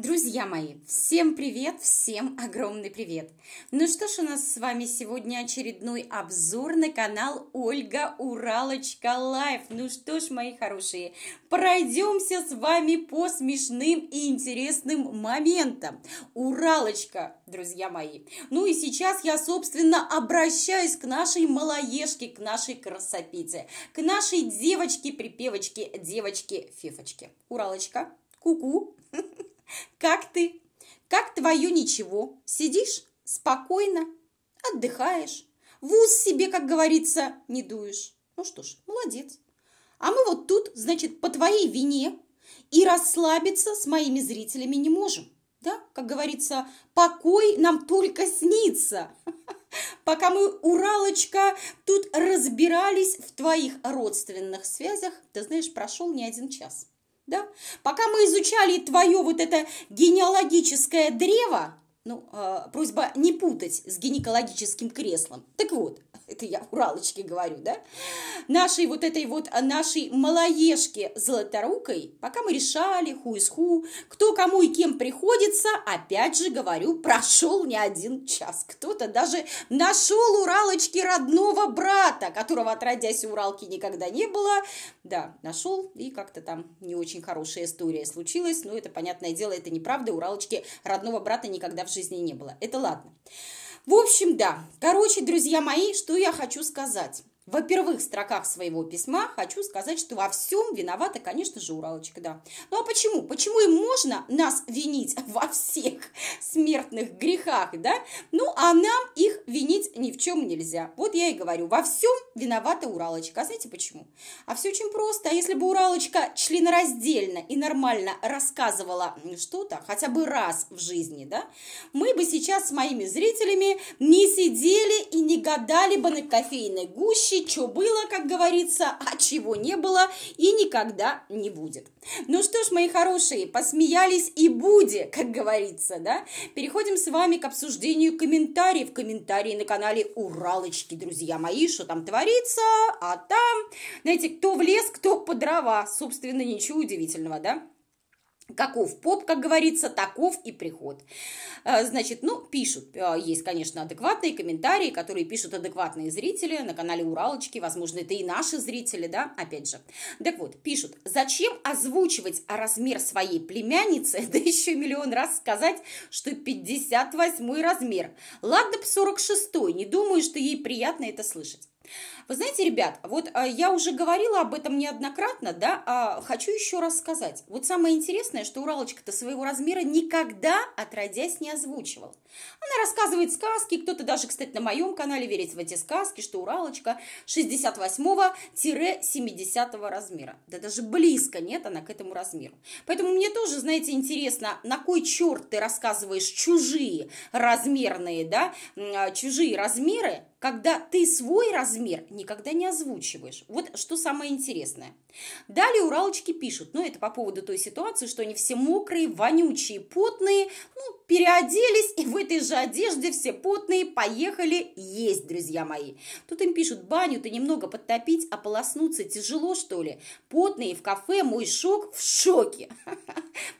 Друзья мои, всем привет, всем огромный привет! Ну что ж, у нас с вами сегодня очередной обзор на канал Ольга Уралочка Лайф. Ну что ж, мои хорошие, пройдемся с вами по смешным и интересным моментам. Уралочка, друзья мои. Ну и сейчас я, собственно, обращаюсь к нашей малоежке, к нашей красопите, к нашей девочке-припевочке, девочке-фифочке. Уралочка, ку-ку! Как ты? Как твое ничего? Сидишь спокойно, отдыхаешь. Вуз себе, как говорится, не дуешь. Ну что ж, молодец. А мы вот тут, значит, по твоей вине и расслабиться с моими зрителями не можем. Да, как говорится, покой нам только снится. Пока мы, Уралочка, тут разбирались в твоих родственных связях, ты знаешь, прошел не один час да? Пока мы изучали твое вот это генеалогическое древо, ну, э, просьба не путать с гинекологическим креслом. Так вот, это я уралочки говорю, да, нашей вот этой вот, а, нашей малоежке золоторукой, пока мы решали ху из ху, кто кому и кем приходится, опять же говорю, прошел не один час. Кто-то даже нашел уралочки родного брата, которого отродясь у уралки никогда не было. Да, нашел, и как-то там не очень хорошая история случилась, но это, понятное дело, это неправда, уралочки родного брата никогда в в жизни не было. Это ладно. В общем, да. Короче, друзья мои, что я хочу сказать во первых строках своего письма хочу сказать, что во всем виновата, конечно же, Уралочка, да. Ну а почему? Почему им можно нас винить во всех смертных грехах, да? Ну а нам их винить ни в чем нельзя. Вот я и говорю, во всем виновата Уралочка. А знаете почему? А все очень просто. А если бы Уралочка членораздельно и нормально рассказывала что-то, хотя бы раз в жизни, да, мы бы сейчас с моими зрителями не сидели и не гадали бы на кофейной гуще вспомнить, что было, как говорится, а чего не было и никогда не будет. Ну что ж, мои хорошие, посмеялись и буде, как говорится, да? Переходим с вами к обсуждению комментариев. Комментарии на канале Уралочки, друзья мои, что там творится, а там, знаете, кто в лес, кто по дрова. Собственно, ничего удивительного, да? Каков поп, как говорится, таков и приход. Э, значит, ну, пишут. Э, есть, конечно, адекватные комментарии, которые пишут адекватные зрители на канале Уралочки. Возможно, это и наши зрители, да, опять же. Так вот, пишут. Зачем озвучивать размер своей племянницы, да еще миллион раз сказать, что 58 размер. Ладно б 46 не думаю, что ей приятно это слышать. Вы знаете, ребят, вот а, я уже говорила об этом неоднократно, да, а хочу еще раз сказать. Вот самое интересное, что Уралочка-то своего размера никогда отродясь не озвучивала. Она рассказывает сказки, кто-то даже, кстати, на моем канале верит в эти сказки, что Уралочка 68-70 размера. Да даже близко нет она к этому размеру. Поэтому мне тоже, знаете, интересно, на кой черт ты рассказываешь чужие размерные, да, а, чужие размеры, когда ты свой размер никогда не озвучиваешь. Вот что самое интересное. Далее уралочки пишут, ну это по поводу той ситуации, что они все мокрые, вонючие, потные, ну переоделись и в этой же одежде все потные поехали есть, друзья мои. Тут им пишут, баню-то немного подтопить, а полоснуться тяжело что ли? Потные в кафе, мой шок в шоке.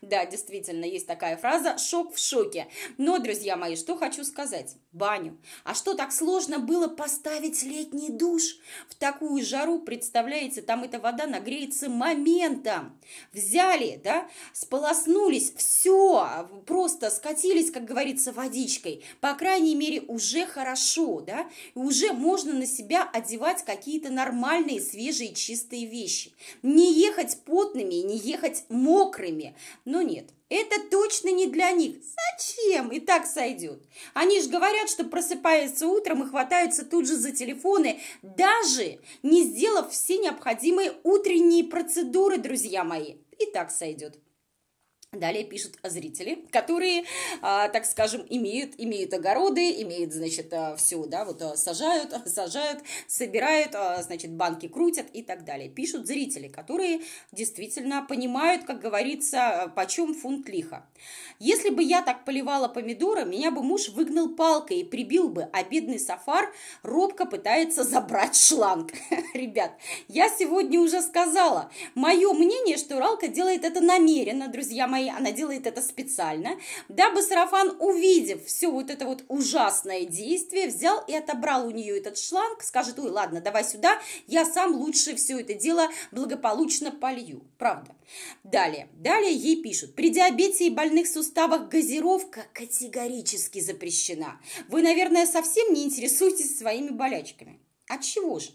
Да, действительно, есть такая фраза, шок в шоке. Но, друзья мои, что хочу сказать, баню. А что так сложно было поставить летний душ? Кыш, в такую жару, представляете, там эта вода нагреется моментом. Взяли, да, сполоснулись, все, просто скатились, как говорится, водичкой. По крайней мере, уже хорошо, да, уже можно на себя одевать какие-то нормальные, свежие, чистые вещи. Не ехать потными, не ехать мокрыми. Но нет, это точно не для них. Зачем? И так сойдет. Они же говорят, что просыпаются утром и хватаются тут же за телефоны, даже не сделав все необходимые утренние процедуры, друзья мои. И так сойдет. Далее пишут зрители, которые, а, так скажем, имеют, имеют огороды, имеют, значит, а, все, да, вот а, сажают, сажают, собирают, значит, банки крутят и так далее. Пишут зрители, которые действительно понимают, как говорится, почем фунт лиха. Если бы я так поливала помидоры, меня бы муж выгнал палкой и прибил бы, а бедный Сафар робко пытается забрать шланг. Ребят, я сегодня уже сказала, мое мнение, что Ралка делает это намеренно, друзья мои, мои, она делает это специально, дабы сарафан, увидев все вот это вот ужасное действие, взял и отобрал у нее этот шланг, скажет, ой, ладно, давай сюда, я сам лучше все это дело благополучно полью. Правда. Далее, далее ей пишут, при диабете и больных суставах газировка категорически запрещена. Вы, наверное, совсем не интересуетесь своими болячками. А чего же?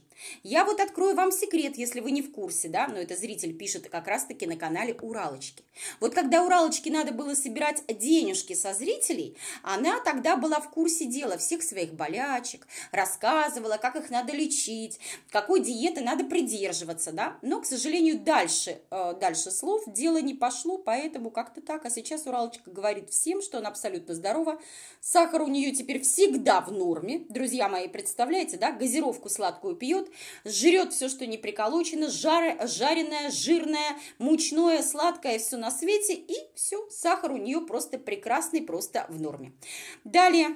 Я вот открою вам секрет, если вы не в курсе, да, но это зритель пишет как раз-таки на канале Уралочки. Вот когда Уралочки надо было собирать денежки со зрителей, она тогда была в курсе дела всех своих болячек, рассказывала, как их надо лечить, какой диеты надо придерживаться, да, но, к сожалению, дальше, э, дальше слов дело не пошло, поэтому как-то так, а сейчас Уралочка говорит всем, что она абсолютно здорова, сахар у нее теперь всегда в норме, друзья мои, представляете, да, газировку сладкую пьет, пойдет, жрет все, что не приколочено, жар, жареное, жирное, мучное, сладкое, все на свете, и все, сахар у нее просто прекрасный, просто в норме. Далее,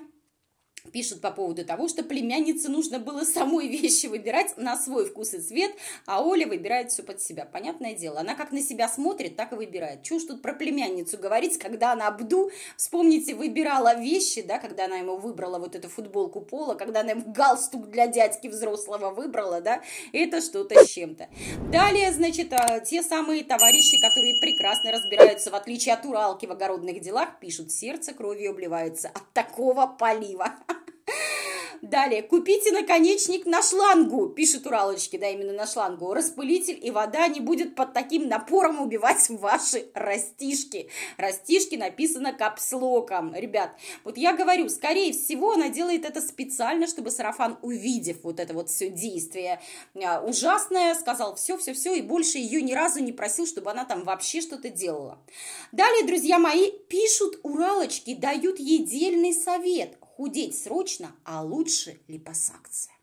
пишут по поводу того, что племяннице нужно было самой вещи выбирать на свой вкус и цвет, а Оля выбирает все под себя. Понятное дело, она как на себя смотрит, так и выбирает. Чего ж тут про племянницу говорить, когда она Абду, вспомните, выбирала вещи, да, когда она ему выбрала вот эту футболку пола, когда она ему галстук для дядьки взрослого выбрала, да, это что-то с чем-то. Далее, значит, а, те самые товарищи, которые прекрасно разбираются, в отличие от Уралки в огородных делах, пишут, сердце кровью обливается от такого полива. Далее, купите наконечник на шлангу, пишет Уралочки, да, именно на шлангу. Распылитель и вода не будет под таким напором убивать ваши растишки. Растишки написано капслоком. Ребят, вот я говорю, скорее всего, она делает это специально, чтобы сарафан, увидев вот это вот все действие а, ужасное, сказал все-все-все и больше ее ни разу не просил, чтобы она там вообще что-то делала. Далее, друзья мои, пишут Уралочки, дают ей дельный совет худеть срочно, а лучше липосакция.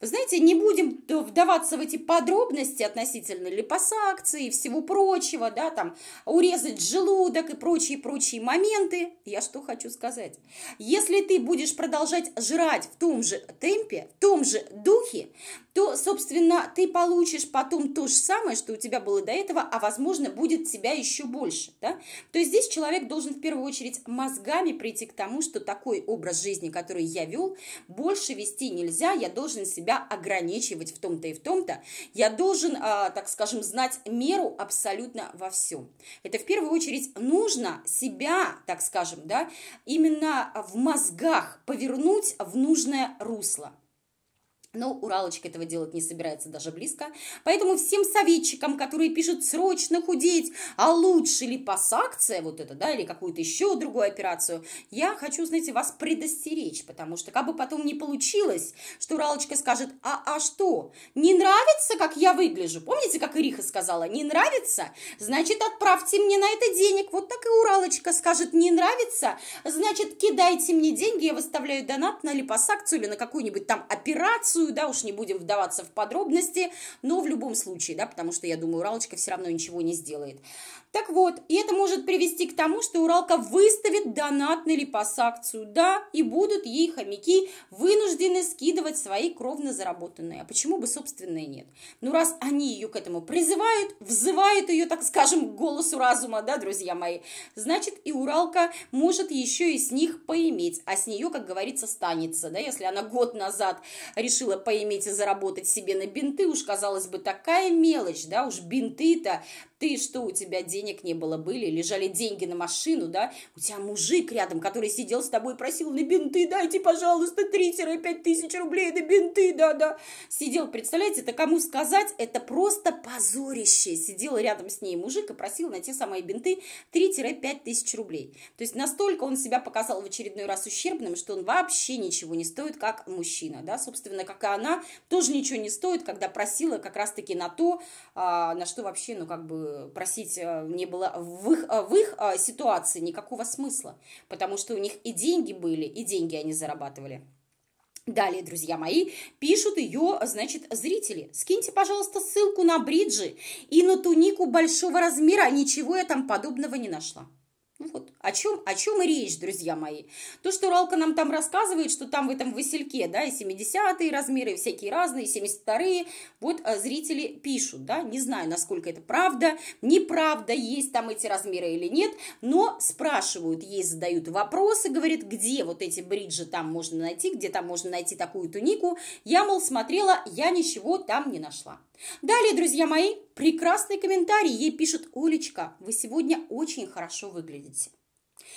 Вы знаете, не будем вдаваться в эти подробности относительно липосакции и всего прочего, да, там, урезать желудок и прочие-прочие моменты. Я что хочу сказать? Если ты будешь продолжать жрать в том же темпе, в том же духе, то, собственно, ты получишь потом то же самое, что у тебя было до этого, а, возможно, будет тебя еще больше, да? То есть здесь человек должен в первую очередь мозгами прийти к тому, что такой образ жизни, который я вел, больше вести нельзя, я должен себя себя ограничивать в том-то и в том-то. Я должен, а, так скажем, знать меру абсолютно во всем. Это в первую очередь нужно себя, так скажем, да, именно в мозгах повернуть в нужное русло. Но Уралочка этого делать не собирается даже близко. Поэтому всем советчикам, которые пишут срочно худеть, а лучше ли пассакция, вот это, да, или какую-то еще другую операцию, я хочу, знаете, вас предостеречь, потому что как бы потом не получилось, что Уралочка скажет, а, а что, не нравится, как я выгляжу? Помните, как Ириха сказала, не нравится? Значит, отправьте мне на это денег. Вот так и Уралочка скажет, не нравится? Значит, кидайте мне деньги, я выставляю донат на липосакцию или на какую-нибудь там операцию, зачастую, да, уж не будем вдаваться в подробности, но в любом случае, да, потому что я думаю, Ралочка все равно ничего не сделает. Так вот, и это может привести к тому, что Уралка выставит донат на липосакцию, да, и будут ей хомяки вынуждены скидывать свои кровно заработанные. А почему бы собственные нет? Ну, раз они ее к этому призывают, взывают ее, так скажем, к голосу разума, да, друзья мои, значит, и Уралка может еще и с них поиметь, а с нее, как говорится, станется, да, если она год назад решила поиметь и заработать себе на бинты, уж, казалось бы, такая мелочь, да, уж бинты-то, ты что у тебя делаешь? денег не было, были, лежали деньги на машину, да, у тебя мужик рядом, который сидел с тобой и просил на бинты, дайте, пожалуйста, 3-5 тысяч рублей на бинты, да-да. Сидел, представляете, это кому сказать, это просто позорище. Сидел рядом с ней мужик и просил на те самые бинты 3-5 тысяч рублей. То есть настолько он себя показал в очередной раз ущербным, что он вообще ничего не стоит, как мужчина, да, собственно, как и она, тоже ничего не стоит, когда просила как раз-таки на то, а, на что вообще, ну, как бы просить а, не было в их, а, в их а, ситуации никакого смысла, потому что у них и деньги были, и деньги они зарабатывали. Далее, друзья мои, пишут ее, значит, зрители. Скиньте, пожалуйста, ссылку на бриджи и на тунику большого размера. Ничего я там подобного не нашла. Ну вот. О чем, о чем и речь, друзья мои? То, что Ралка нам там рассказывает, что там в этом Васильке, да, и 70-е размеры, и всякие разные, и 72-е, вот а, зрители пишут, да, не знаю, насколько это правда, неправда, есть там эти размеры или нет, но спрашивают, ей задают вопросы, говорит, где вот эти бриджи там можно найти, где там можно найти такую тунику. Я, мол, смотрела, я ничего там не нашла. Далее, друзья мои, прекрасный комментарий. Ей пишет Олечка, вы сегодня очень хорошо выглядите.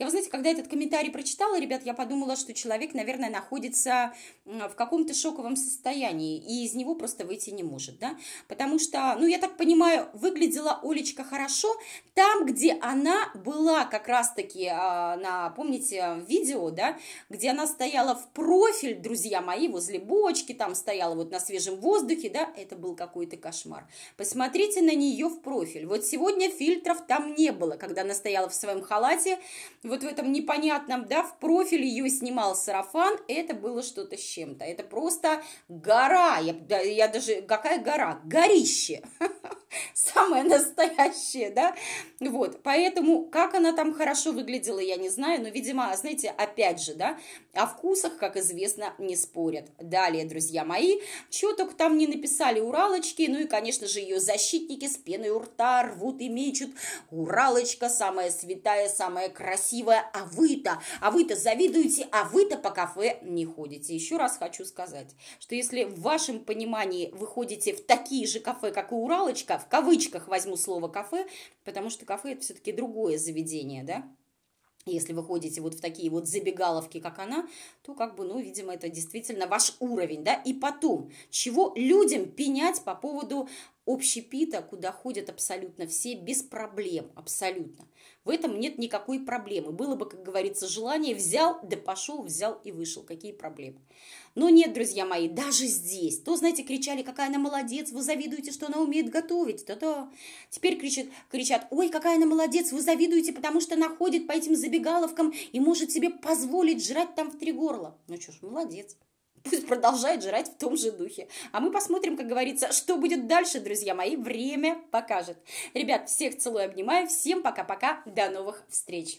Я, вы знаете, когда этот комментарий прочитала, ребят, я подумала, что человек, наверное, находится в каком-то шоковом состоянии, и из него просто выйти не может, да, потому что, ну, я так понимаю, выглядела Олечка хорошо там, где она была как раз-таки а, на, помните, видео, да, где она стояла в профиль, друзья мои, возле бочки, там стояла вот на свежем воздухе, да, это был какой-то кошмар. Посмотрите на нее в профиль. Вот сегодня фильтров там не было, когда она стояла в своем халате, вот в этом непонятном, да, в профиль ее снимал сарафан, это было что-то с чем-то. Это просто гора, я, я даже, какая гора? Горище. самое настоящее, да, вот, поэтому, как она там хорошо выглядела, я не знаю, но, видимо, знаете, опять же, да, о вкусах, как известно, не спорят. Далее, друзья мои, чего там не написали уралочки, ну и, конечно же, ее защитники с пеной у рта рвут и мечут, уралочка самая святая, самая красивая, а вы-то, а вы-то завидуете, а вы-то по кафе не ходите. Еще раз хочу сказать, что если в вашем понимании вы ходите в такие же кафе, как и уралочка, в кавычках возьму слово кафе, потому что кафе это все-таки другое заведение, да, если вы ходите вот в такие вот забегаловки, как она, то как бы, ну, видимо, это действительно ваш уровень, да, и потом, чего людям пенять по поводу общепита, куда ходят абсолютно все, без проблем, абсолютно. В этом нет никакой проблемы. Было бы, как говорится, желание, взял, да пошел, взял и вышел. Какие проблемы? Но нет, друзья мои, даже здесь. То, знаете, кричали, какая она молодец, вы завидуете, что она умеет готовить. то-то. Теперь кричат, кричат, ой, какая она молодец, вы завидуете, потому что находит по этим забегаловкам и может себе позволить жрать там в три горла. Ну что ж, молодец. То продолжает жрать в том же духе. А мы посмотрим, как говорится, что будет дальше, друзья мои. Время покажет. Ребят, всех целую, обнимаю. Всем пока-пока. До новых встреч.